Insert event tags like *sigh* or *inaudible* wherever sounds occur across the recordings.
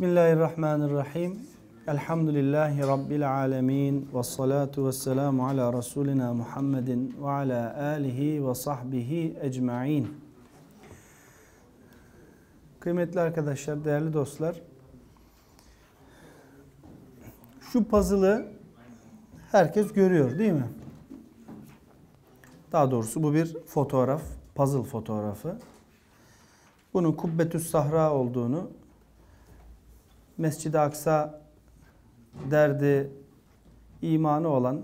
Bismillahirrahmanirrahim. Elhamdülillahi Rabbil alemin. Ve salatu ve selamu ala Resulina Muhammedin ve ala alihi ve sahbihi ecma'in. Kıymetli arkadaşlar, değerli dostlar. Şu puzzle'ı herkes görüyor değil mi? Daha doğrusu bu bir fotoğraf, puzzle fotoğrafı. Bunun Kubbetü Sahra olduğunu Mescid-i Aksa derdi imanı olan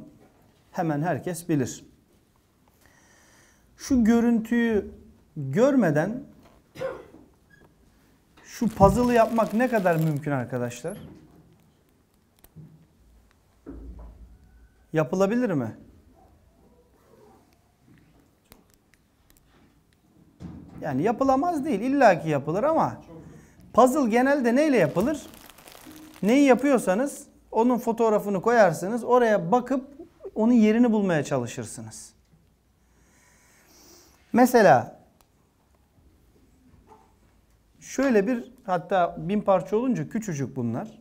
hemen herkes bilir. Şu görüntüyü görmeden şu puzzle'ı yapmak ne kadar mümkün arkadaşlar? Yapılabilir mi? Yani yapılamaz değil. İlla ki yapılır ama puzzle genelde neyle yapılır? Neyi yapıyorsanız onun fotoğrafını koyarsınız. Oraya bakıp onun yerini bulmaya çalışırsınız. Mesela şöyle bir hatta bin parça olunca küçücük bunlar.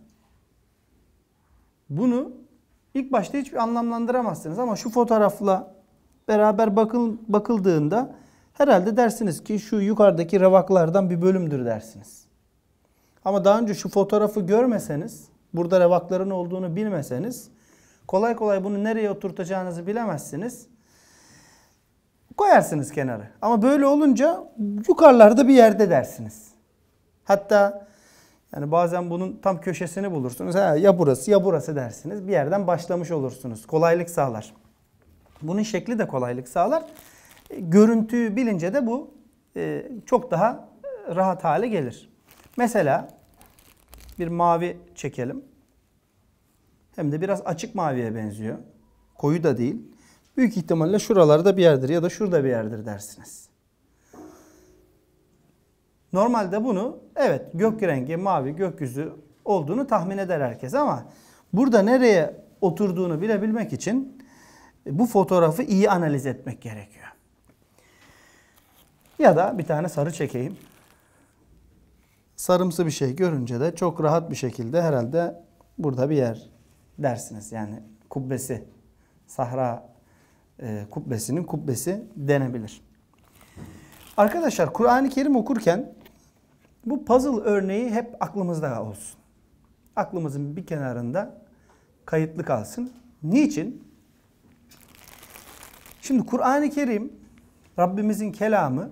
Bunu ilk başta hiçbir anlamlandıramazsınız ama şu fotoğrafla beraber bakıl, bakıldığında herhalde dersiniz ki şu yukarıdaki revaklardan bir bölümdür dersiniz. Ama daha önce şu fotoğrafı görmeseniz, burada revakların olduğunu bilmeseniz kolay kolay bunu nereye oturtacağınızı bilemezsiniz. Koyarsınız kenara. Ama böyle olunca yukarılarda bir yerde dersiniz. Hatta yani bazen bunun tam köşesini bulursunuz. Ha, ya burası ya burası dersiniz. Bir yerden başlamış olursunuz. Kolaylık sağlar. Bunun şekli de kolaylık sağlar. E, görüntüyü bilince de bu e, çok daha rahat hale gelir. Mesela bir mavi çekelim. Hem de biraz açık maviye benziyor. Koyu da değil. Büyük ihtimalle şuralarda bir yerdir ya da şurada bir yerdir dersiniz. Normalde bunu evet gök rengi mavi gökyüzü olduğunu tahmin eder herkes ama burada nereye oturduğunu bilebilmek için e, bu fotoğrafı iyi analiz etmek gerekiyor. Ya da bir tane sarı çekeyim sarımsı bir şey görünce de çok rahat bir şekilde herhalde burada bir yer dersiniz. Yani kubbesi, sahra e, kubbesinin kubbesi denebilir. Arkadaşlar Kur'an-ı Kerim okurken bu puzzle örneği hep aklımızda olsun. Aklımızın bir kenarında kayıtlı kalsın. Niçin? Şimdi Kur'an-ı Kerim Rabbimizin kelamı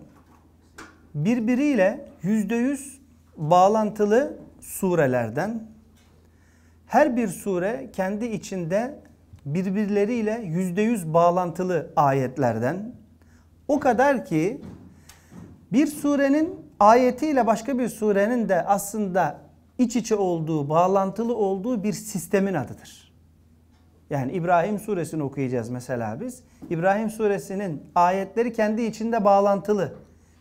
birbiriyle yüzde yüz bağlantılı surelerden. Her bir sure kendi içinde birbirleriyle yüzde yüz bağlantılı ayetlerden. O kadar ki bir surenin ayetiyle başka bir surenin de aslında iç içe olduğu, bağlantılı olduğu bir sistemin adıdır. Yani İbrahim suresini okuyacağız mesela biz. İbrahim suresinin ayetleri kendi içinde bağlantılı.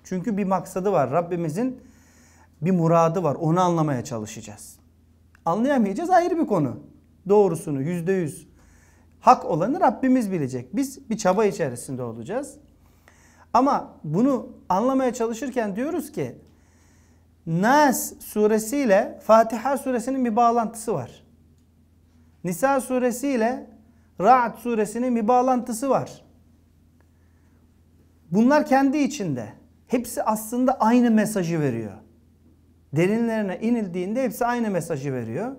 Çünkü bir maksadı var. Rabbimizin bir muradı var. Onu anlamaya çalışacağız. Anlayamayacağız ayrı bir konu. Doğrusunu yüzde yüz. Hak olanı Rabbimiz bilecek. Biz bir çaba içerisinde olacağız. Ama bunu anlamaya çalışırken diyoruz ki Nas suresiyle Fatiha suresinin bir bağlantısı var. Nisa suresiyle Ra'd suresinin bir bağlantısı var. Bunlar kendi içinde. Hepsi aslında aynı mesajı veriyor derinlerine inildiğinde hepsi aynı mesajı veriyor.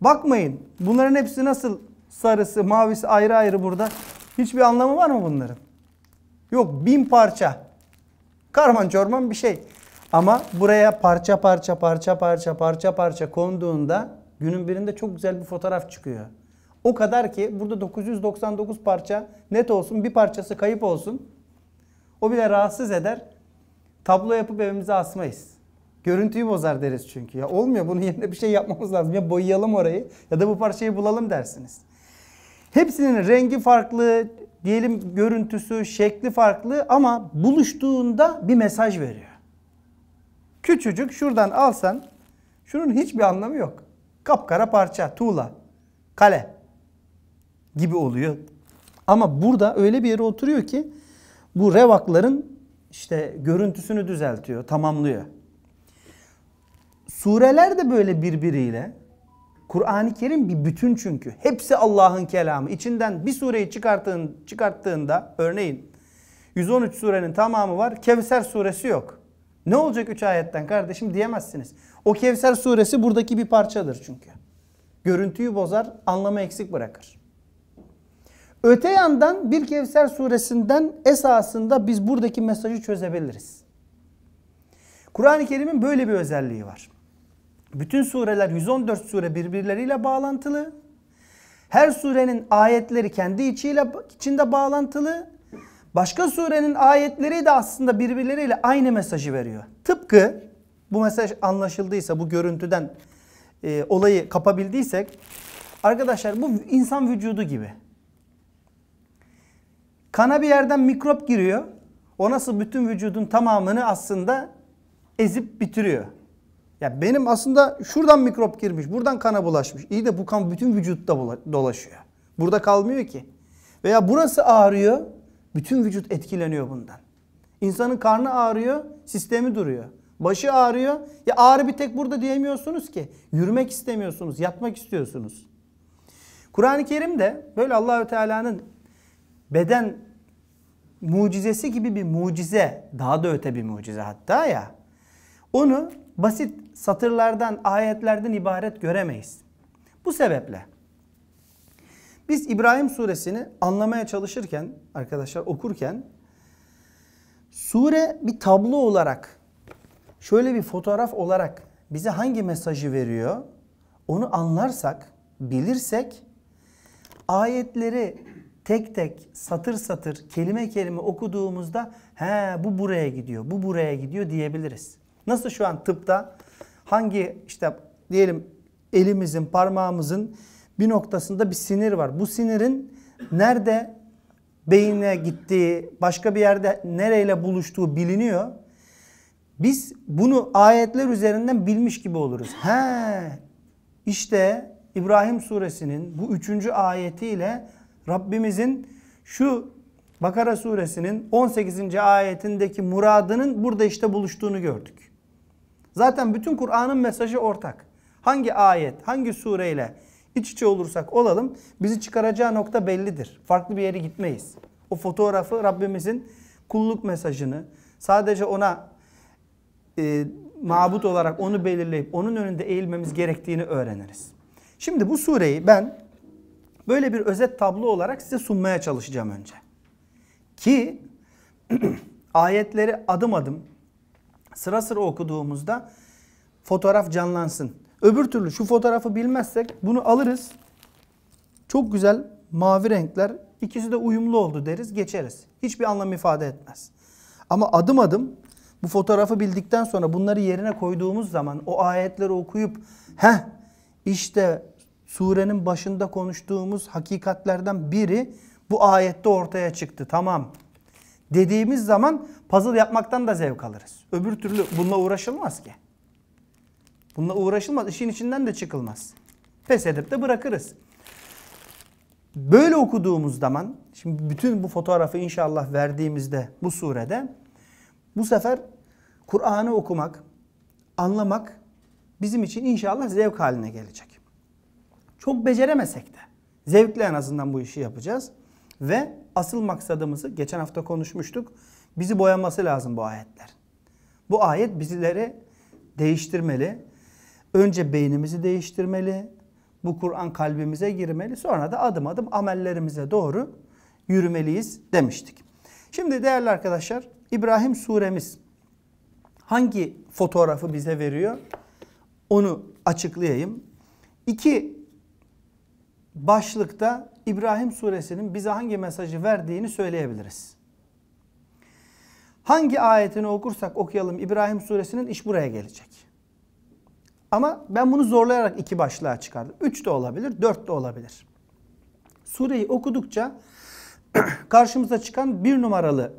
Bakmayın bunların hepsi nasıl sarısı, mavisi ayrı ayrı burada. Hiçbir anlamı var mı bunların? Yok bin parça. Karman çorman bir şey. Ama buraya parça parça parça parça parça parça konduğunda günün birinde çok güzel bir fotoğraf çıkıyor. O kadar ki burada 999 parça net olsun bir parçası kayıp olsun. O bile rahatsız eder. Tablo yapıp evimize asmayız. Görüntüyü bozar deriz çünkü. Ya olmuyor bunun yerine bir şey yapmamız lazım. Ya boyayalım orayı ya da bu parçayı bulalım dersiniz. Hepsinin rengi farklı, diyelim görüntüsü, şekli farklı ama buluştuğunda bir mesaj veriyor. Küçücük şuradan alsan şunun hiçbir anlamı yok. Kapkara parça, tuğla, kale gibi oluyor. Ama burada öyle bir yere oturuyor ki bu revakların işte görüntüsünü düzeltiyor, tamamlıyor. Sureler de böyle birbiriyle. Kur'an-ı Kerim bir bütün çünkü. Hepsi Allah'ın kelamı. İçinden bir sureyi çıkarttığın, çıkarttığında örneğin 113 surenin tamamı var. Kevser suresi yok. Ne olacak 3 ayetten kardeşim diyemezsiniz. O Kevser suresi buradaki bir parçadır çünkü. Görüntüyü bozar, anlamı eksik bırakır. Öte yandan bir Kevser suresinden esasında biz buradaki mesajı çözebiliriz. Kur'an-ı Kerim'in böyle bir özelliği var. Bütün sureler 114 sure birbirleriyle bağlantılı. Her surenin ayetleri kendi içiyle içinde bağlantılı. Başka surenin ayetleri de aslında birbirleriyle aynı mesajı veriyor. Tıpkı bu mesaj anlaşıldıysa, bu görüntüden e, olayı kapabildiysek arkadaşlar bu insan vücudu gibi. Kana bir yerden mikrop giriyor. O nasıl bütün vücudun tamamını aslında ezip bitiriyor. Ya benim aslında şuradan mikrop girmiş, buradan kana bulaşmış. İyi de bu kan bütün vücutta dolaşıyor. Burada kalmıyor ki. Veya burası ağrıyor, bütün vücut etkileniyor bundan. İnsanın karnı ağrıyor, sistemi duruyor. Başı ağrıyor. Ya ağrı bir tek burada diyemiyorsunuz ki. Yürümek istemiyorsunuz, yatmak istiyorsunuz. Kur'an-ı Kerim'de böyle Allahü Teala'nın beden mucizesi gibi bir mucize, daha da öte bir mucize hatta ya. Onu basit satırlardan, ayetlerden ibaret göremeyiz. Bu sebeple biz İbrahim suresini anlamaya çalışırken arkadaşlar okurken sure bir tablo olarak şöyle bir fotoğraf olarak bize hangi mesajı veriyor onu anlarsak, bilirsek ayetleri tek tek satır satır kelime kelime okuduğumuzda he bu buraya gidiyor, bu buraya gidiyor diyebiliriz. Nasıl şu an tıpta hangi işte diyelim elimizin, parmağımızın bir noktasında bir sinir var. Bu sinirin nerede beyine gittiği, başka bir yerde nereyle buluştuğu biliniyor. Biz bunu ayetler üzerinden bilmiş gibi oluruz. He, işte İbrahim suresinin bu üçüncü ayetiyle Rabbimizin şu Bakara suresinin 18. ayetindeki muradının burada işte buluştuğunu gördük. Zaten bütün Kur'an'ın mesajı ortak. Hangi ayet, hangi sureyle iç içe olursak olalım bizi çıkaracağı nokta bellidir. Farklı bir yere gitmeyiz. O fotoğrafı Rabbimizin kulluk mesajını sadece ona e, mabut olarak onu belirleyip onun önünde eğilmemiz gerektiğini öğreniriz. Şimdi bu sureyi ben böyle bir özet tablo olarak size sunmaya çalışacağım önce. Ki *clears throat* ayetleri adım adım Sıra sıra okuduğumuzda fotoğraf canlansın. Öbür türlü şu fotoğrafı bilmezsek bunu alırız. Çok güzel mavi renkler ikisi de uyumlu oldu deriz geçeriz. Hiçbir anlam ifade etmez. Ama adım adım bu fotoğrafı bildikten sonra bunları yerine koyduğumuz zaman o ayetleri okuyup heh işte surenin başında konuştuğumuz hakikatlerden biri bu ayette ortaya çıktı. Tamam dediğimiz zaman puzzle yapmaktan da zevk alırız. Öbür türlü bununla uğraşılmaz ki. Bununla uğraşılmaz. İşin içinden de çıkılmaz. Pes edip de bırakırız. Böyle okuduğumuz zaman, şimdi bütün bu fotoğrafı inşallah verdiğimizde bu surede bu sefer Kur'an'ı okumak, anlamak bizim için inşallah zevk haline gelecek. Çok beceremesek de zevkle en azından bu işi yapacağız ve asıl maksadımızı geçen hafta konuşmuştuk. Bizi boyaması lazım bu ayetler. Bu ayet bizleri değiştirmeli. Önce beynimizi değiştirmeli. Bu Kur'an kalbimize girmeli. Sonra da adım adım amellerimize doğru yürümeliyiz demiştik. Şimdi değerli arkadaşlar İbrahim suremiz hangi fotoğrafı bize veriyor? Onu açıklayayım. İki başlıkta İbrahim suresinin bize hangi mesajı verdiğini söyleyebiliriz. Hangi ayetini okursak okuyalım İbrahim suresinin iş buraya gelecek. Ama ben bunu zorlayarak iki başlığa çıkardım. Üç de olabilir, dört de olabilir. Sureyi okudukça *clears throat* karşımıza çıkan bir numaralı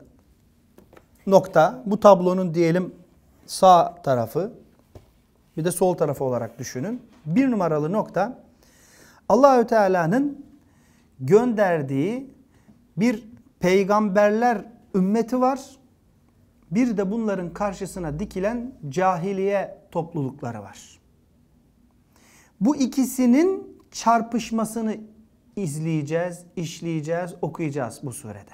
nokta, bu tablonun diyelim sağ tarafı, bir de sol tarafı olarak düşünün. Bir numaralı nokta Allahü Teala'nın gönderdiği bir peygamberler ümmeti var. Bir de bunların karşısına dikilen cahiliye toplulukları var. Bu ikisinin çarpışmasını izleyeceğiz, işleyeceğiz, okuyacağız bu surede.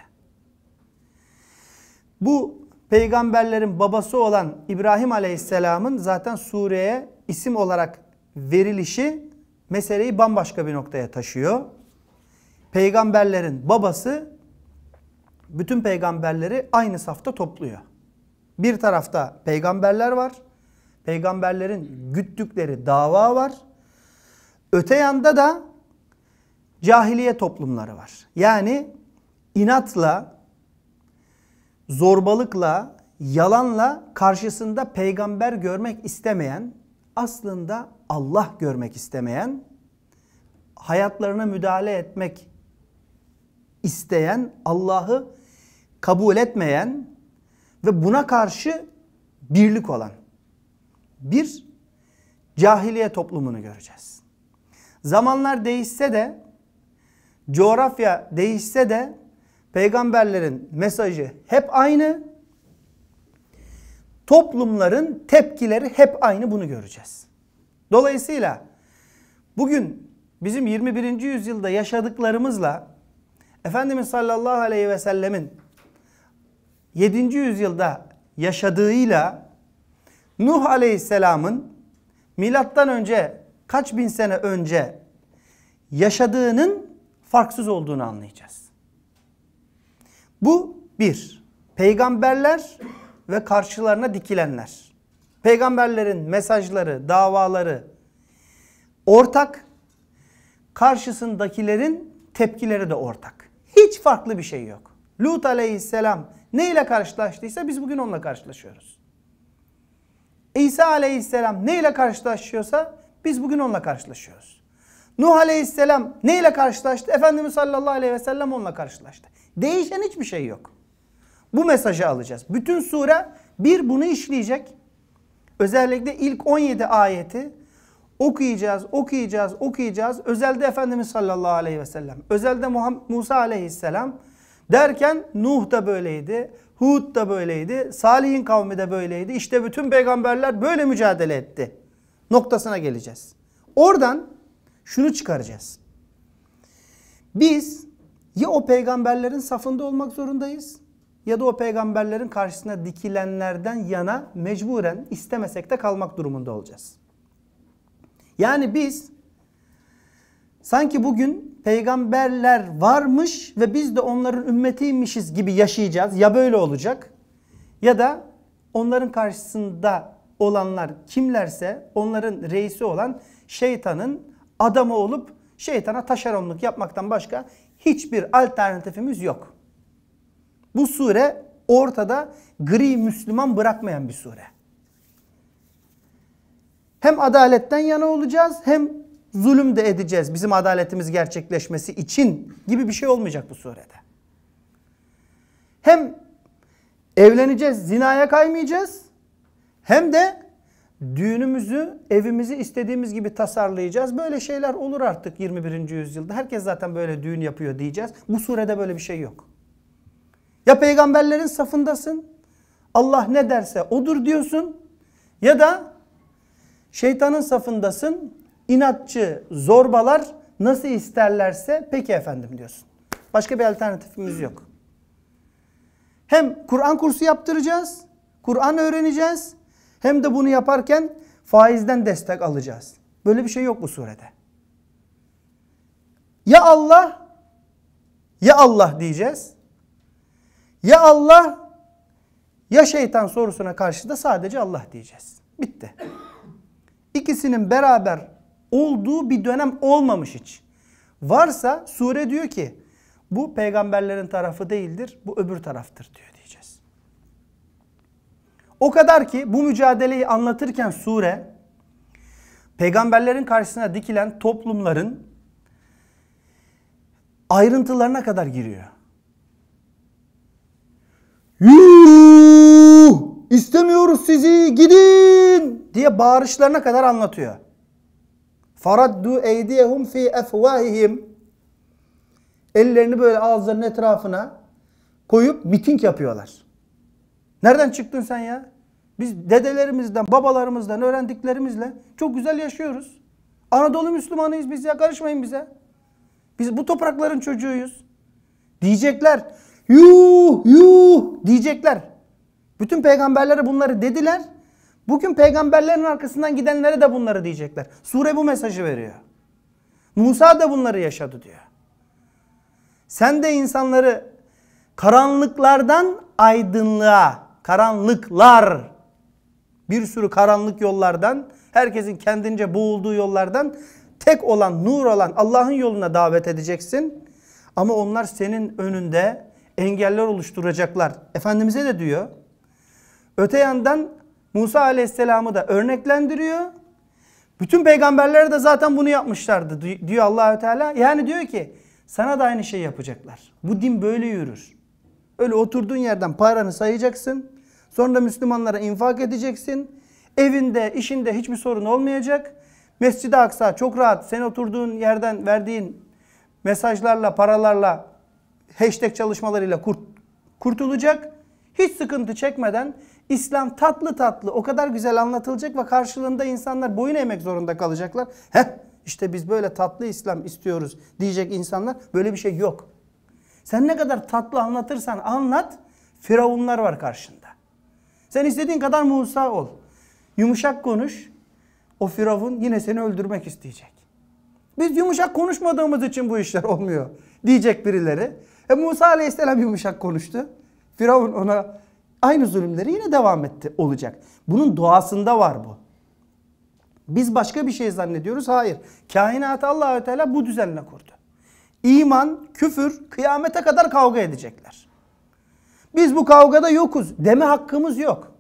Bu peygamberlerin babası olan İbrahim Aleyhisselam'ın zaten sureye isim olarak verilişi meseleyi bambaşka bir noktaya taşıyor peygamberlerin babası bütün peygamberleri aynı safta topluyor. Bir tarafta peygamberler var. Peygamberlerin güttükleri dava var. Öte yanda da cahiliye toplumları var. Yani inatla, zorbalıkla, yalanla karşısında peygamber görmek istemeyen, aslında Allah görmek istemeyen, hayatlarına müdahale etmek isteyen, Allah'ı kabul etmeyen ve buna karşı birlik olan bir cahiliye toplumunu göreceğiz. Zamanlar değişse de, coğrafya değişse de peygamberlerin mesajı hep aynı. Toplumların tepkileri hep aynı bunu göreceğiz. Dolayısıyla bugün bizim 21. yüzyılda yaşadıklarımızla Efendimiz sallallahu aleyhi ve sellemin 7. yüzyılda yaşadığıyla Nuh aleyhisselamın milattan önce kaç bin sene önce yaşadığının farksız olduğunu anlayacağız. Bu bir, peygamberler ve karşılarına dikilenler. Peygamberlerin mesajları, davaları ortak, karşısındakilerin tepkileri de ortak. Hiç farklı bir şey yok. Lut aleyhisselam neyle karşılaştıysa biz bugün onunla karşılaşıyoruz. İsa aleyhisselam neyle karşılaşıyorsa biz bugün onunla karşılaşıyoruz. Nuh aleyhisselam neyle karşılaştı? Efendimiz sallallahu aleyhi ve sellem onunla karşılaştı. Değişen hiçbir şey yok. Bu mesajı alacağız. Bütün sure bir bunu işleyecek. Özellikle ilk 17 ayeti Okuyacağız, okuyacağız, okuyacağız. Özelde Efendimiz sallallahu aleyhi ve sellem. Özelde Musa aleyhisselam. Derken Nuh da böyleydi, Hud da böyleydi, Salih'in kavmi de böyleydi. İşte bütün peygamberler böyle mücadele etti. Noktasına geleceğiz. Oradan şunu çıkaracağız. Biz ya o peygamberlerin safında olmak zorundayız ya da o peygamberlerin karşısına dikilenlerden yana mecburen istemesek de kalmak durumunda olacağız. Yani biz sanki bugün peygamberler varmış ve biz de onların ümmetiymişiz gibi yaşayacağız. Ya böyle olacak ya da onların karşısında olanlar kimlerse onların reisi olan şeytanın adamı olup şeytana taşeronluk yapmaktan başka hiçbir alternatifimiz yok. Bu sure ortada gri Müslüman bırakmayan bir sure. Hem adaletten yana olacağız hem zulüm de edeceğiz bizim adaletimiz gerçekleşmesi için gibi bir şey olmayacak bu surede. Hem evleneceğiz, zinaya kaymayacağız hem de düğünümüzü, evimizi istediğimiz gibi tasarlayacağız. Böyle şeyler olur artık 21. yüzyılda. Herkes zaten böyle düğün yapıyor diyeceğiz. Bu surede böyle bir şey yok. Ya peygamberlerin safındasın. Allah ne derse odur diyorsun. Ya da Şeytanın safındasın. İnatçı zorbalar nasıl isterlerse peki efendim diyorsun. Başka bir alternatifimiz yok. Hem Kur'an kursu yaptıracağız, Kur'an öğreneceğiz hem de bunu yaparken faizden destek alacağız. Böyle bir şey yok bu surede. Ya Allah ya Allah diyeceğiz. Ya Allah ya şeytan sorusuna karşı da sadece Allah diyeceğiz. Bitti ikisinin beraber olduğu bir dönem olmamış hiç. Varsa sure diyor ki bu peygamberlerin tarafı değildir, bu öbür taraftır diyor diyeceğiz. O kadar ki bu mücadeleyi anlatırken sure peygamberlerin karşısına dikilen toplumların ayrıntılarına kadar giriyor. Yuh! İstemiyoruz sizi gidin diye bağırışlarına kadar anlatıyor. Faraddu eydiyehum fi efvahihim. Ellerini böyle ağızlarının etrafına koyup miting yapıyorlar. Nereden çıktın sen ya? Biz dedelerimizden, babalarımızdan, öğrendiklerimizle çok güzel yaşıyoruz. Anadolu Müslümanıyız biz ya karışmayın bize. Biz bu toprakların çocuğuyuz. Diyecekler. Yuh yuh diyecekler. Bütün peygamberlere bunları dediler. Bugün peygamberlerin arkasından gidenlere de bunları diyecekler. Sure bu mesajı veriyor. Musa da bunları yaşadı diyor. Sen de insanları karanlıklardan aydınlığa, karanlıklar, bir sürü karanlık yollardan, herkesin kendince boğulduğu yollardan tek olan, nur olan Allah'ın yoluna davet edeceksin. Ama onlar senin önünde engeller oluşturacaklar. Efendimiz'e de diyor. Öte yandan Musa Aleyhisselam'ı da örneklendiriyor. Bütün peygamberler de zaten bunu yapmışlardı diyor Allahü Teala. Yani diyor ki sana da aynı şey yapacaklar. Bu din böyle yürür. Öyle oturduğun yerden paranı sayacaksın. Sonra Müslümanlara infak edeceksin. Evinde, işinde hiçbir sorun olmayacak. Mescid-i Aksa çok rahat sen oturduğun yerden verdiğin mesajlarla, paralarla, hashtag çalışmalarıyla kurt kurtulacak. Hiç sıkıntı çekmeden İslam tatlı tatlı o kadar güzel anlatılacak ve karşılığında insanlar boyun eğmek zorunda kalacaklar. Heh işte biz böyle tatlı İslam istiyoruz diyecek insanlar. Böyle bir şey yok. Sen ne kadar tatlı anlatırsan anlat firavunlar var karşında. Sen istediğin kadar Musa ol. Yumuşak konuş. O firavun yine seni öldürmek isteyecek. Biz yumuşak konuşmadığımız için bu işler olmuyor diyecek birileri. E Musa aleyhisselam yumuşak konuştu. Firavun ona aynı zulümleri yine devam etti olacak. Bunun doğasında var bu. Biz başka bir şey zannediyoruz. Hayır. Kainatı Allahü Teala bu düzenle kurdu. İman, küfür kıyamete kadar kavga edecekler. Biz bu kavgada yokuz deme hakkımız yok.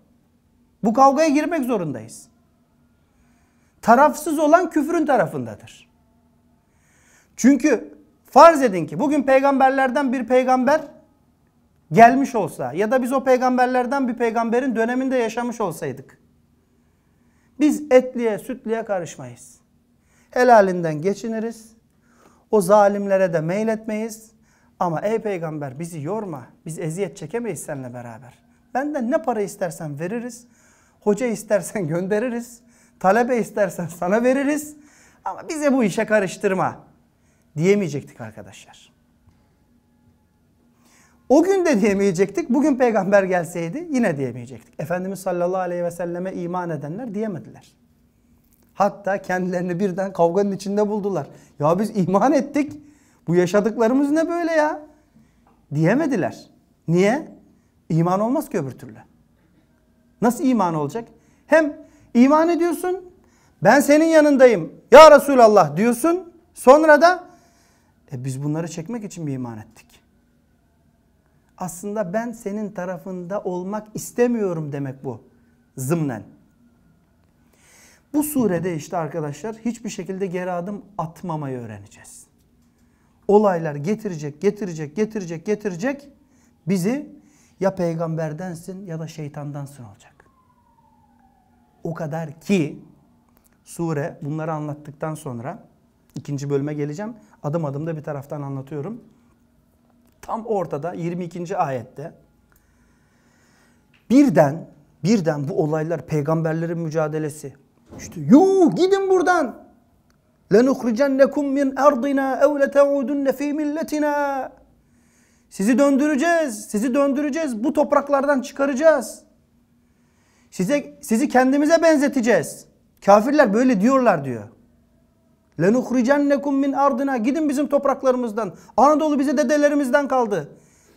Bu kavgaya girmek zorundayız. Tarafsız olan küfrün tarafındadır. Çünkü farz edin ki bugün peygamberlerden bir peygamber gelmiş olsa ya da biz o peygamberlerden bir peygamberin döneminde yaşamış olsaydık. Biz etliye sütliye karışmayız. Helalinden geçiniriz. O zalimlere de meyletmeyiz. Ama ey peygamber bizi yorma. Biz eziyet çekemeyiz seninle beraber. Benden ne para istersen veririz. Hoca istersen *laughs* göndeririz. Talebe istersen sana veririz. Ama bize bu işe karıştırma diyemeyecektik arkadaşlar. O gün de diyemeyecektik. Bugün peygamber gelseydi yine diyemeyecektik. Efendimiz sallallahu aleyhi ve selleme iman edenler diyemediler. Hatta kendilerini birden kavganın içinde buldular. Ya biz iman ettik. Bu yaşadıklarımız ne böyle ya? Diyemediler. Niye? İman olmaz ki öbür türlü. Nasıl iman olacak? Hem iman ediyorsun. Ben senin yanındayım. Ya Resulallah diyorsun. Sonra da e biz bunları çekmek için mi iman ettik? aslında ben senin tarafında olmak istemiyorum demek bu. Zımnen. Bu surede işte arkadaşlar hiçbir şekilde geri adım atmamayı öğreneceğiz. Olaylar getirecek, getirecek, getirecek, getirecek bizi ya peygamberdensin ya da şeytandansın olacak. O kadar ki sure bunları anlattıktan sonra ikinci bölüme geleceğim. Adım adım da bir taraftan anlatıyorum. Tam ortada 22. ayette birden birden bu olaylar peygamberlerin mücadelesi. İşte yuh gidin buradan. Lenukhricennekum min ardina ev leteudunne fi milletina. Sizi döndüreceğiz. Sizi döndüreceğiz. Bu topraklardan çıkaracağız. Size, sizi kendimize benzeteceğiz. Kafirler böyle diyorlar diyor. Lenuhricennekum min ardına. Gidin bizim topraklarımızdan. Anadolu bize dedelerimizden kaldı.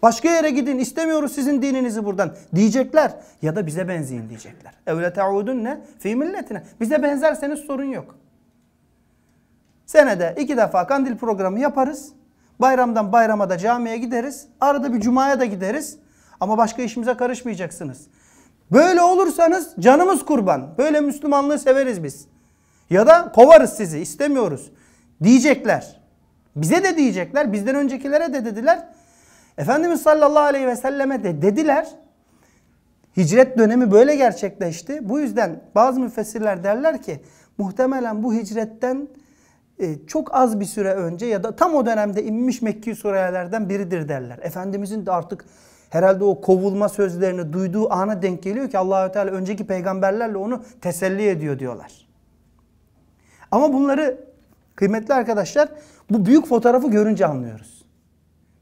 Başka yere gidin İstemiyoruz sizin dininizi buradan diyecekler. Ya da bize benzeyin diyecekler. Evle teudun ne? Fi milletine. Bize benzerseniz sorun yok. Senede iki defa kandil programı yaparız. Bayramdan bayrama da camiye gideriz. Arada bir cumaya da gideriz. Ama başka işimize karışmayacaksınız. Böyle olursanız canımız kurban. Böyle Müslümanlığı severiz biz. Ya da kovarız sizi istemiyoruz diyecekler. Bize de diyecekler. Bizden öncekilere de dediler. Efendimiz sallallahu aleyhi ve selleme de dediler. Hicret dönemi böyle gerçekleşti. Bu yüzden bazı müfessirler derler ki muhtemelen bu hicretten e, çok az bir süre önce ya da tam o dönemde inmiş Mekki surelerden biridir derler. Efendimizin de artık herhalde o kovulma sözlerini duyduğu ana denk geliyor ki Allahü Teala önceki peygamberlerle onu teselli ediyor diyorlar. Ama bunları kıymetli arkadaşlar bu büyük fotoğrafı görünce anlıyoruz.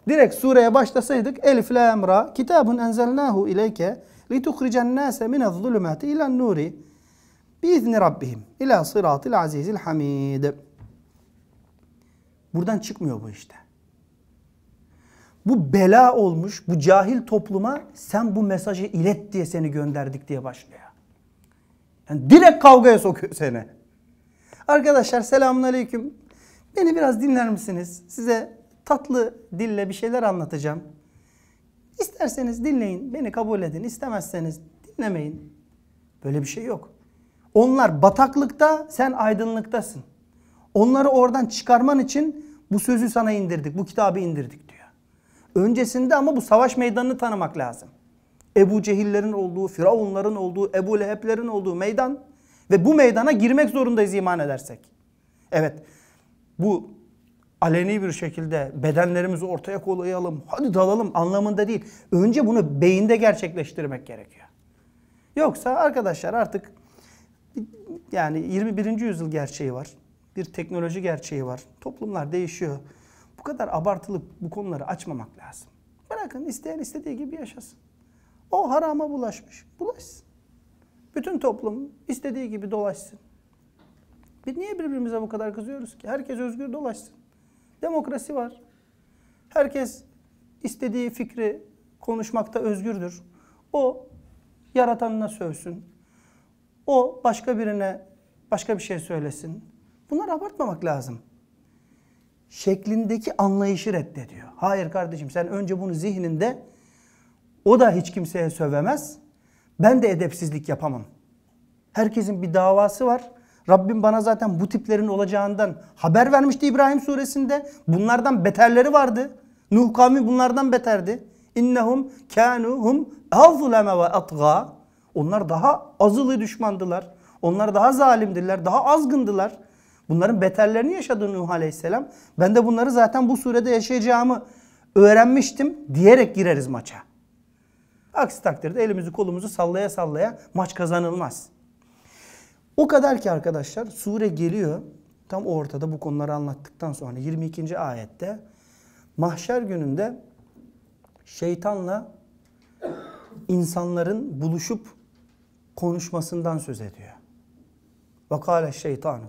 Direkt sureye başlasaydık Elif la ra kitabun enzelnahu ileyke litukricen nase min zulümati ila nuri bi izni rabbihim ila sıratil azizil hamid. Buradan çıkmıyor bu işte. Bu bela olmuş, bu cahil topluma sen bu mesajı ilet diye seni gönderdik diye başlıyor. Yani direkt kavgaya sokuyor seni. Arkadaşlar selamun aleyküm. Beni biraz dinler misiniz? Size tatlı dille bir şeyler anlatacağım. İsterseniz dinleyin, beni kabul edin. İstemezseniz dinlemeyin. Böyle bir şey yok. Onlar bataklıkta, sen aydınlıktasın. Onları oradan çıkarman için bu sözü sana indirdik, bu kitabı indirdik diyor. Öncesinde ama bu savaş meydanını tanımak lazım. Ebu Cehillerin olduğu, Firavunların olduğu, Ebu Leheplerin olduğu meydan ve bu meydana girmek zorundayız iman edersek. Evet bu aleni bir şekilde bedenlerimizi ortaya koyalım, hadi dalalım anlamında değil. Önce bunu beyinde gerçekleştirmek gerekiyor. Yoksa arkadaşlar artık yani 21. yüzyıl gerçeği var. Bir teknoloji gerçeği var. Toplumlar değişiyor. Bu kadar abartılıp bu konuları açmamak lazım. Bırakın isteyen istediği gibi yaşasın. O harama bulaşmış. Bulaşsın. Bütün toplum istediği gibi dolaşsın. Biz niye birbirimize bu kadar kızıyoruz ki? Herkes özgür dolaşsın. Demokrasi var. Herkes istediği fikri konuşmakta özgürdür. O yaratanına sövsün. O başka birine başka bir şey söylesin. Bunları abartmamak lazım. Şeklindeki anlayışı reddediyor. Hayır kardeşim sen önce bunu zihninde o da hiç kimseye sövemez ben de edepsizlik yapamam. Herkesin bir davası var. Rabbim bana zaten bu tiplerin olacağından haber vermişti İbrahim suresinde. Bunlardan beterleri vardı. Nuh kavmi bunlardan beterdi. İnnehum kânuhum azleme ve atga. Onlar daha azılı düşmandılar. Onlar daha zalimdirler, daha azgındılar. Bunların beterlerini yaşadı Nuh Aleyhisselam. Ben de bunları zaten bu surede yaşayacağımı öğrenmiştim diyerek gireriz maça. Aksi takdirde elimizi kolumuzu sallaya sallaya maç kazanılmaz. O kadar ki arkadaşlar sure geliyor. Tam ortada bu konuları anlattıktan sonra 22. ayette mahşer gününde şeytanla insanların buluşup konuşmasından söz ediyor. Ve kâle şeytanu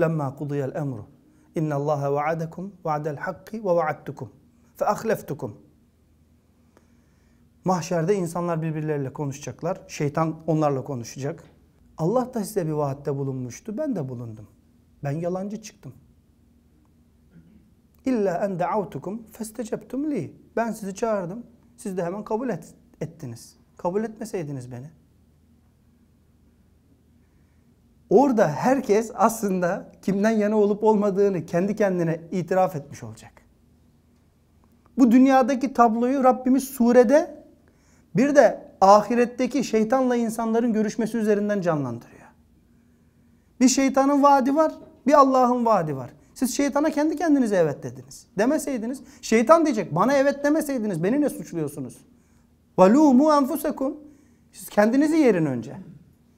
lemmâ kudiyel emru innallâhe va'adekum va'del hakki ve va'attukum fe ahleftukum Mahşerde insanlar birbirleriyle konuşacaklar. Şeytan onlarla konuşacak. Allah da size bir vaatte bulunmuştu. Ben de bulundum. Ben yalancı çıktım. İlla en da'avtukum festecebtum li. Ben sizi çağırdım. Siz de hemen kabul et, ettiniz. Kabul etmeseydiniz beni. Orada herkes aslında kimden yana olup olmadığını kendi kendine itiraf etmiş olacak. Bu dünyadaki tabloyu Rabbimiz surede bir de ahiretteki şeytanla insanların görüşmesi üzerinden canlandırıyor. Bir şeytanın vaadi var, bir Allah'ın vaadi var. Siz şeytana kendi kendinize evet dediniz. Demeseydiniz, şeytan diyecek bana evet demeseydiniz beni ne suçluyorsunuz? وَلُومُوا أَنْفُسَكُمْ Siz kendinizi yerin önce.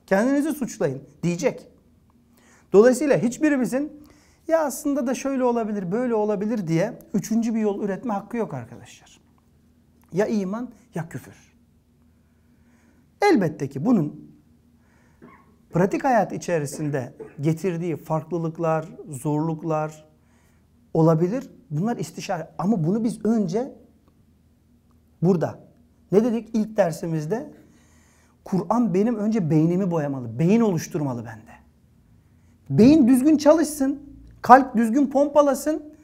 Kendinizi suçlayın diyecek. Dolayısıyla hiçbirimizin ya aslında da şöyle olabilir, böyle olabilir diye üçüncü bir yol üretme hakkı yok arkadaşlar. Ya iman ya küfür. Elbette ki bunun pratik hayat içerisinde getirdiği farklılıklar, zorluklar olabilir. Bunlar istişare. Ama bunu biz önce burada ne dedik ilk dersimizde? Kur'an benim önce beynimi boyamalı. Beyin oluşturmalı bende. Beyin düzgün çalışsın. Kalp düzgün pompalasın.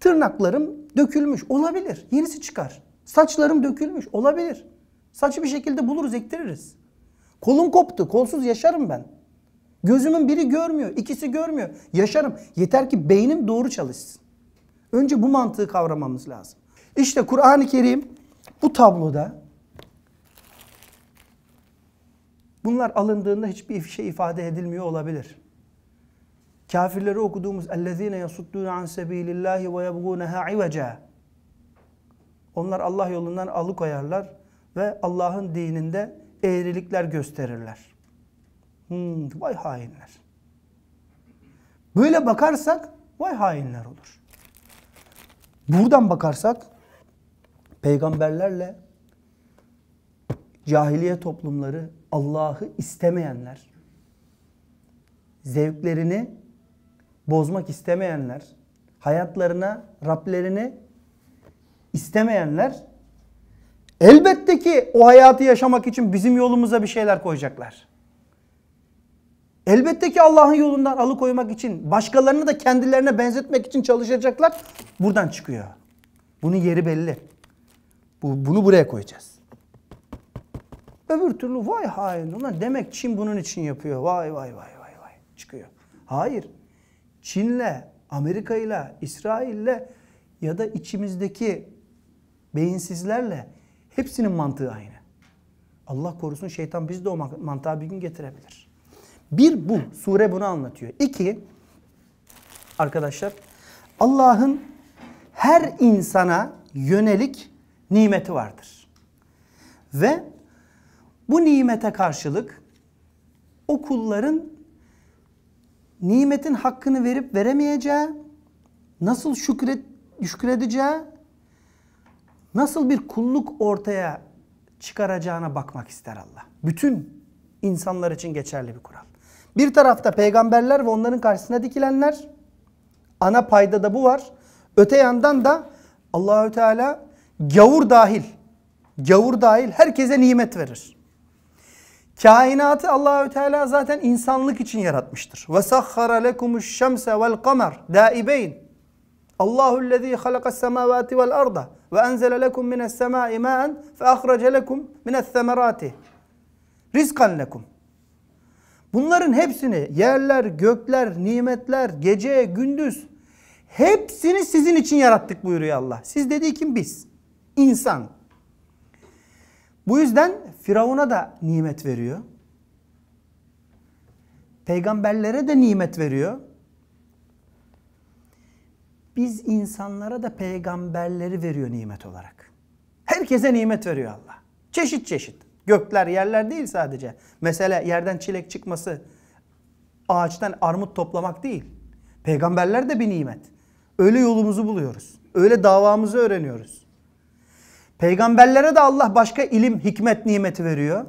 Tırnaklarım dökülmüş olabilir. Yenisi çıkar. Saçlarım dökülmüş olabilir. Saçı bir şekilde buluruz ektiririz. Kolum koptu. Kolsuz yaşarım ben. Gözümün biri görmüyor. ikisi görmüyor. Yaşarım. Yeter ki beynim doğru çalışsın. Önce bu mantığı kavramamız lazım. İşte Kur'an-ı Kerim bu tabloda bunlar alındığında hiçbir şey ifade edilmiyor olabilir. Kafirleri okuduğumuz اَلَّذ۪ينَ يَسُدُّونَ عَنْ سَب۪يلِ اللّٰهِ وَيَبْغُونَهَا عِوَجًا Onlar Allah yolundan alıkoyarlar ve Allah'ın dininde eğrilikler gösterirler. Hmm, vay hainler. Böyle bakarsak vay hainler olur. Buradan bakarsak peygamberlerle cahiliye toplumları Allah'ı istemeyenler, zevklerini bozmak istemeyenler, hayatlarına Rablerini istemeyenler Elbette ki o hayatı yaşamak için bizim yolumuza bir şeyler koyacaklar. Elbette ki Allah'ın yolundan alıkoymak için, başkalarını da kendilerine benzetmek için çalışacaklar. Buradan çıkıyor. Bunun yeri belli. Bu, bunu buraya koyacağız. Öbür türlü vay hain ulan demek Çin bunun için yapıyor. Vay vay vay vay vay çıkıyor. Hayır. Çin'le, Amerika'yla, İsrail'le ya da içimizdeki beyinsizlerle Hepsinin mantığı aynı. Allah korusun şeytan biz de o mantığa bir gün getirebilir. Bir bu. Sure bunu anlatıyor. İki, arkadaşlar Allah'ın her insana yönelik nimeti vardır. Ve bu nimete karşılık o kulların nimetin hakkını verip veremeyeceği, nasıl şükret, şükredeceği nasıl bir kulluk ortaya çıkaracağına bakmak ister Allah. Bütün insanlar için geçerli bir kural. Bir tarafta peygamberler ve onların karşısına dikilenler. Ana payda da bu var. Öte yandan da Allahü Teala gavur dahil, gavur dahil herkese nimet verir. Kainatı Allahü Teala zaten insanlık için yaratmıştır. Ve sahhara lekumuş şemse vel kamer daibeyn. Allahu Allahu'llezî halakas semâvâti vel arda ve enzele lekum mines semâi mâen fe ahrece lekum mines semerâti rizkan lekum. Bunların hepsini yerler, gökler, nimetler, gece, gündüz hepsini sizin için yarattık buyuruyor Allah. Siz dediği kim? Biz. İnsan. Bu yüzden Firavun'a da nimet veriyor. Peygamberlere de nimet veriyor biz insanlara da peygamberleri veriyor nimet olarak. Herkese nimet veriyor Allah. Çeşit çeşit. Gökler yerler değil sadece. Mesela yerden çilek çıkması, ağaçtan armut toplamak değil. Peygamberler de bir nimet. Öyle yolumuzu buluyoruz. Öyle davamızı öğreniyoruz. Peygamberlere de Allah başka ilim, hikmet nimeti veriyor.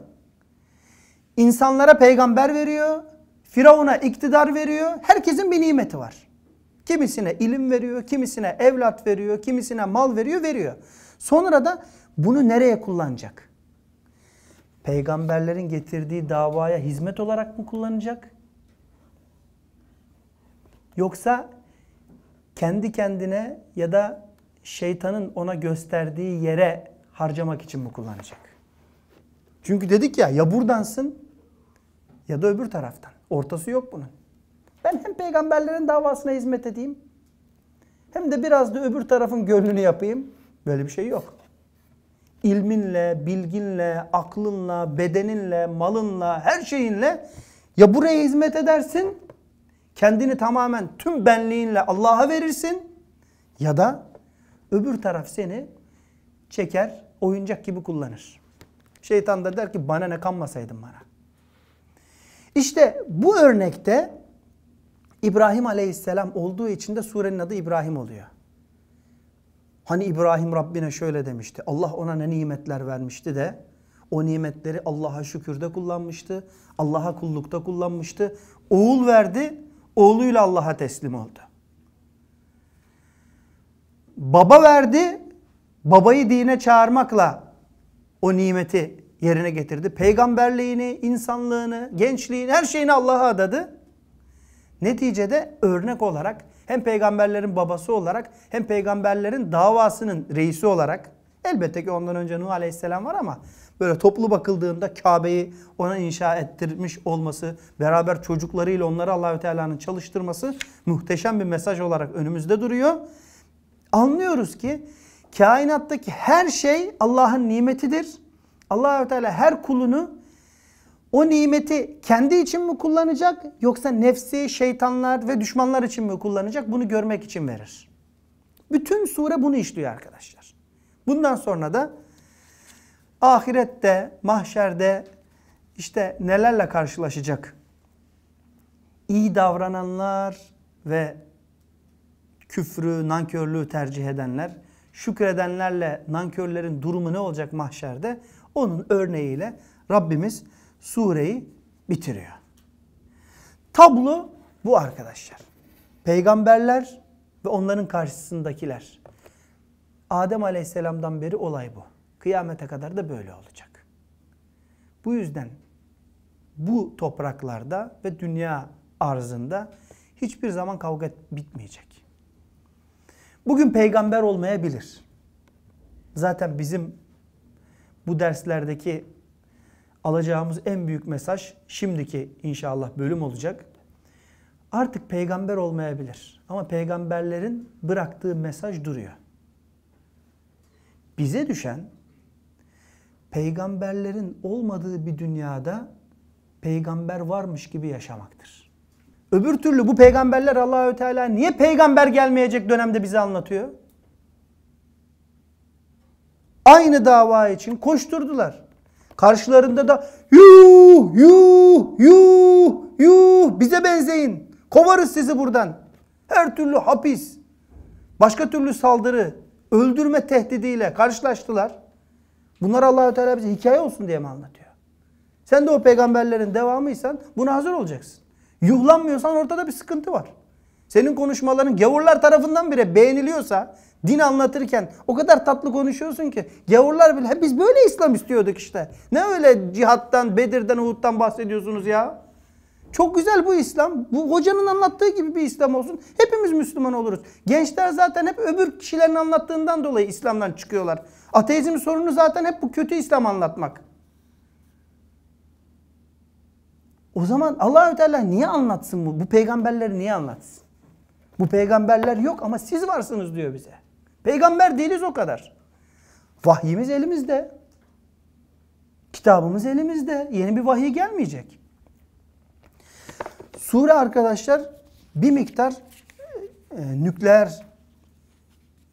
İnsanlara peygamber veriyor. Firavuna iktidar veriyor. Herkesin bir nimeti var. Kimisine ilim veriyor, kimisine evlat veriyor, kimisine mal veriyor, veriyor. Sonra da bunu nereye kullanacak? Peygamberlerin getirdiği davaya hizmet olarak mı kullanacak? Yoksa kendi kendine ya da şeytanın ona gösterdiği yere harcamak için mi kullanacak? Çünkü dedik ya ya buradansın ya da öbür taraftan. Ortası yok bunun. Ben hem peygamberlerin davasına hizmet edeyim hem de biraz da öbür tarafın gönlünü yapayım. Böyle bir şey yok. İlminle, bilginle, aklınla, bedeninle, malınla, her şeyinle ya buraya hizmet edersin, kendini tamamen tüm benliğinle Allah'a verirsin ya da öbür taraf seni çeker, oyuncak gibi kullanır. Şeytan da der ki bana ne kanmasaydın bana. İşte bu örnekte İbrahim aleyhisselam olduğu için de surenin adı İbrahim oluyor. Hani İbrahim Rabbine şöyle demişti. Allah ona ne nimetler vermişti de o nimetleri Allah'a şükürde kullanmıştı. Allah'a kullukta kullanmıştı. Oğul verdi, oğluyla Allah'a teslim oldu. Baba verdi, babayı dine çağırmakla o nimeti yerine getirdi. Peygamberliğini, insanlığını, gençliğini, her şeyini Allah'a adadı. Neticede örnek olarak hem peygamberlerin babası olarak hem peygamberlerin davasının reisi olarak elbette ki ondan önce Nuh Aleyhisselam var ama böyle toplu bakıldığında Kabe'yi ona inşa ettirmiş olması, beraber çocuklarıyla onları Allahü Teala'nın çalıştırması muhteşem bir mesaj olarak önümüzde duruyor. Anlıyoruz ki kainattaki her şey Allah'ın nimetidir. Allahü Teala her kulunu o nimeti kendi için mi kullanacak yoksa nefsi, şeytanlar ve düşmanlar için mi kullanacak bunu görmek için verir. Bütün sure bunu işliyor arkadaşlar. Bundan sonra da ahirette, mahşerde işte nelerle karşılaşacak? İyi davrananlar ve küfrü, nankörlüğü tercih edenler, şükredenlerle nankörlerin durumu ne olacak mahşerde? Onun örneğiyle Rabbimiz sureyi bitiriyor. Tablo bu arkadaşlar. Peygamberler ve onların karşısındakiler. Adem Aleyhisselam'dan beri olay bu. Kıyamete kadar da böyle olacak. Bu yüzden bu topraklarda ve dünya arzında hiçbir zaman kavga bitmeyecek. Bugün peygamber olmayabilir. Zaten bizim bu derslerdeki alacağımız en büyük mesaj şimdiki inşallah bölüm olacak. Artık peygamber olmayabilir ama peygamberlerin bıraktığı mesaj duruyor. Bize düşen peygamberlerin olmadığı bir dünyada peygamber varmış gibi yaşamaktır. Öbür türlü bu peygamberler Allahü Teala niye peygamber gelmeyecek dönemde bize anlatıyor? Aynı dava için koşturdular. Karşılarında da yuh yuh yuh yuh bize benzeyin. Kovarız sizi buradan. Her türlü hapis, başka türlü saldırı, öldürme tehdidiyle karşılaştılar. Bunlar Allahü Teala bize hikaye olsun diye mi anlatıyor? Sen de o peygamberlerin devamıysan buna hazır olacaksın. Yuhlanmıyorsan ortada bir sıkıntı var. Senin konuşmaların gavurlar tarafından bile beğeniliyorsa, Din anlatırken o kadar tatlı konuşuyorsun ki. Gavurlar bile biz böyle İslam istiyorduk işte. Ne öyle cihattan, Bedir'den, Uhud'dan bahsediyorsunuz ya. Çok güzel bu İslam. Bu hocanın anlattığı gibi bir İslam olsun. Hepimiz Müslüman oluruz. Gençler zaten hep öbür kişilerin anlattığından dolayı İslam'dan çıkıyorlar. Ateizmin sorunu zaten hep bu kötü İslam anlatmak. O zaman Allahü Teala niye anlatsın bu? Bu peygamberleri niye anlatsın? Bu peygamberler yok ama siz varsınız diyor bize. Peygamber değiliz o kadar. Vahyimiz elimizde. Kitabımız elimizde. Yeni bir vahiy gelmeyecek. Sure arkadaşlar bir miktar e, nükleer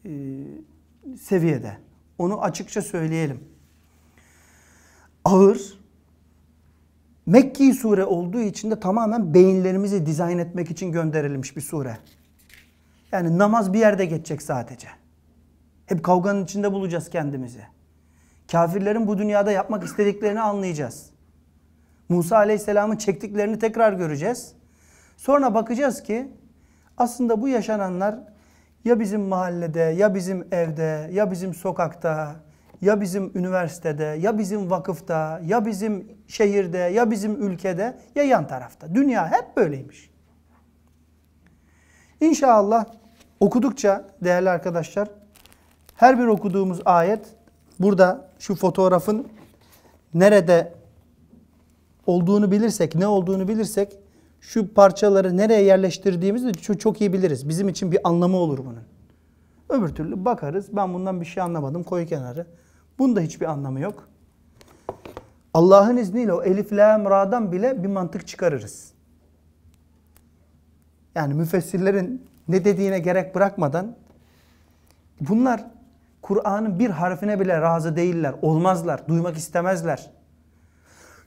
e, seviyede. Onu açıkça söyleyelim. Ağır, Mekki sure olduğu için de tamamen beyinlerimizi dizayn etmek için gönderilmiş bir sure. Yani namaz bir yerde geçecek sadece. Hep kavganın içinde bulacağız kendimizi. Kafirlerin bu dünyada yapmak istediklerini anlayacağız. Musa Aleyhisselam'ın çektiklerini tekrar göreceğiz. Sonra bakacağız ki aslında bu yaşananlar ya bizim mahallede, ya bizim evde, ya bizim sokakta, ya bizim üniversitede, ya bizim vakıfta, ya bizim şehirde, ya bizim ülkede, ya yan tarafta. Dünya hep böyleymiş. İnşallah okudukça değerli arkadaşlar her bir okuduğumuz ayet burada şu fotoğrafın nerede olduğunu bilirsek, ne olduğunu bilirsek şu parçaları nereye yerleştirdiğimizi çok, çok iyi biliriz. Bizim için bir anlamı olur bunun. Öbür türlü bakarız ben bundan bir şey anlamadım koy kenarı. Bunda hiçbir anlamı yok. Allah'ın izniyle o elif, la, ra'dan bile bir mantık çıkarırız. Yani müfessirlerin ne dediğine gerek bırakmadan bunlar Kur'an'ın bir harfine bile razı değiller. Olmazlar. Duymak istemezler.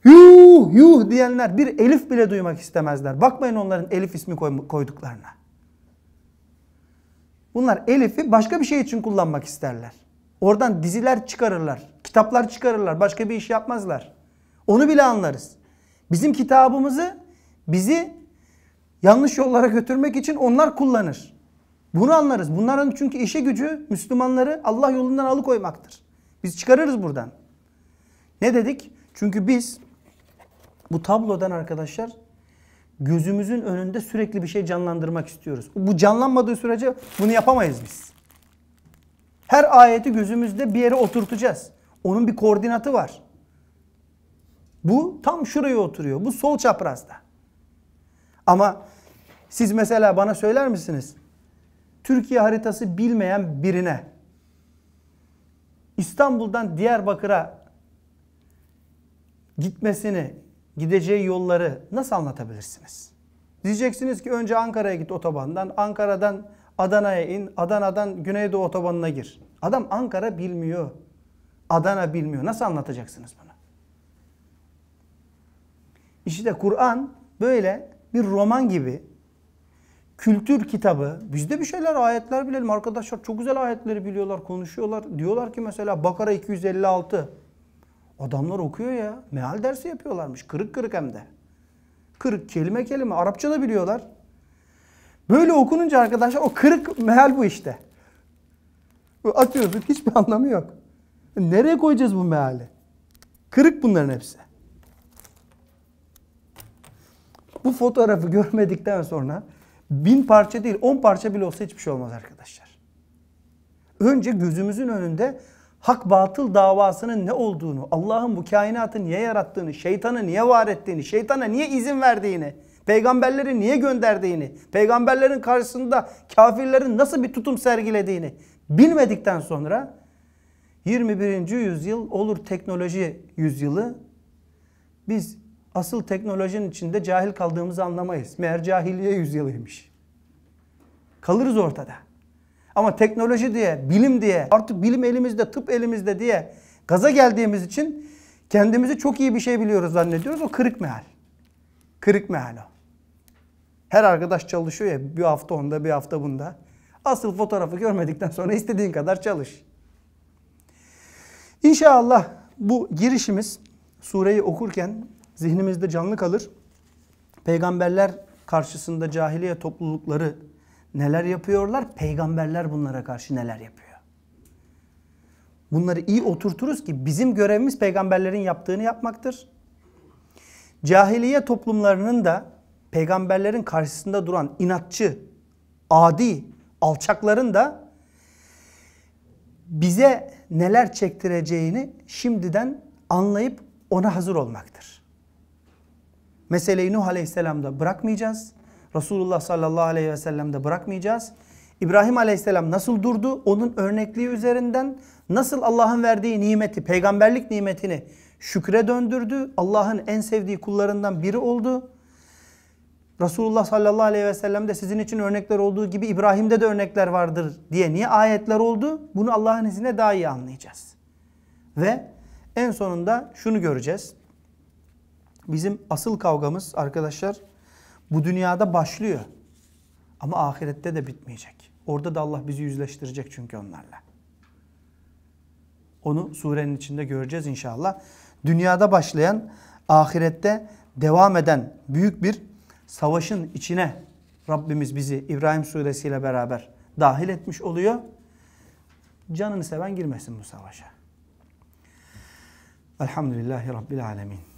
Yuh yuh diyenler bir elif bile duymak istemezler. Bakmayın onların elif ismi koyduklarına. Bunlar elifi başka bir şey için kullanmak isterler. Oradan diziler çıkarırlar. Kitaplar çıkarırlar. Başka bir iş yapmazlar. Onu bile anlarız. Bizim kitabımızı bizi yanlış yollara götürmek için onlar kullanır. Bunu anlarız. Bunların çünkü işe gücü Müslümanları Allah yolundan alıkoymaktır. Biz çıkarırız buradan. Ne dedik? Çünkü biz bu tablodan arkadaşlar gözümüzün önünde sürekli bir şey canlandırmak istiyoruz. Bu canlanmadığı sürece bunu yapamayız biz. Her ayeti gözümüzde bir yere oturtacağız. Onun bir koordinatı var. Bu tam şuraya oturuyor. Bu sol çaprazda. Ama siz mesela bana söyler misiniz? Türkiye haritası bilmeyen birine İstanbul'dan Diyarbakır'a gitmesini, gideceği yolları nasıl anlatabilirsiniz? Diyeceksiniz ki önce Ankara'ya git otobandan, Ankara'dan Adana'ya in, Adana'dan Güneydoğu otobanına gir. Adam Ankara bilmiyor. Adana bilmiyor. Nasıl anlatacaksınız bunu? İşte Kur'an böyle bir roman gibi kültür kitabı. Bizde bir şeyler ayetler bilelim arkadaşlar. Çok güzel ayetleri biliyorlar, konuşuyorlar. Diyorlar ki mesela Bakara 256. Adamlar okuyor ya. Meal dersi yapıyorlarmış. Kırık kırık hem de. Kırık kelime kelime. Arapça da biliyorlar. Böyle okununca arkadaşlar o kırık meal bu işte. Atıyorsun hiçbir *laughs* anlamı yok. Nereye koyacağız bu meali? Kırık bunların hepsi. Bu fotoğrafı görmedikten sonra Bin parça değil, on parça bile olsa hiçbir şey olmaz arkadaşlar. Önce gözümüzün önünde hak batıl davasının ne olduğunu, Allah'ın bu kainatı niye yarattığını, şeytanı niye var ettiğini, şeytana niye izin verdiğini, peygamberleri niye gönderdiğini, peygamberlerin karşısında kafirlerin nasıl bir tutum sergilediğini bilmedikten sonra 21. yüzyıl olur teknoloji yüzyılı biz asıl teknolojinin içinde cahil kaldığımızı anlamayız. Meğer cahiliye yüzyılıymış. Kalırız ortada. Ama teknoloji diye, bilim diye, artık bilim elimizde, tıp elimizde diye gaza geldiğimiz için kendimizi çok iyi bir şey biliyoruz zannediyoruz. O kırık meal. Kırık meal o. Her arkadaş çalışıyor ya bir hafta onda bir hafta bunda. Asıl fotoğrafı görmedikten sonra istediğin kadar çalış. İnşallah bu girişimiz sureyi okurken zihnimizde canlı kalır. Peygamberler karşısında cahiliye toplulukları neler yapıyorlar? Peygamberler bunlara karşı neler yapıyor? Bunları iyi oturturuz ki bizim görevimiz peygamberlerin yaptığını yapmaktır. Cahiliye toplumlarının da peygamberlerin karşısında duran inatçı, adi, alçakların da bize neler çektireceğini şimdiden anlayıp ona hazır olmaktır. Meseleyi Nuh Aleyhisselam'da bırakmayacağız. Resulullah sallallahu aleyhi ve sellem'de bırakmayacağız. İbrahim Aleyhisselam nasıl durdu? Onun örnekliği üzerinden nasıl Allah'ın verdiği nimeti, peygamberlik nimetini şükre döndürdü. Allah'ın en sevdiği kullarından biri oldu. Resulullah sallallahu aleyhi ve sellem'de sizin için örnekler olduğu gibi İbrahim'de de örnekler vardır diye niye ayetler oldu? Bunu Allah'ın izniyle daha iyi anlayacağız. Ve en sonunda şunu göreceğiz. Bizim asıl kavgamız arkadaşlar bu dünyada başlıyor. Ama ahirette de bitmeyecek. Orada da Allah bizi yüzleştirecek çünkü onlarla. Onu surenin içinde göreceğiz inşallah. Dünyada başlayan, ahirette devam eden büyük bir savaşın içine Rabbimiz bizi İbrahim suresiyle beraber dahil etmiş oluyor. Canını seven girmesin bu savaşa. Elhamdülillahi Rabbil Alemin.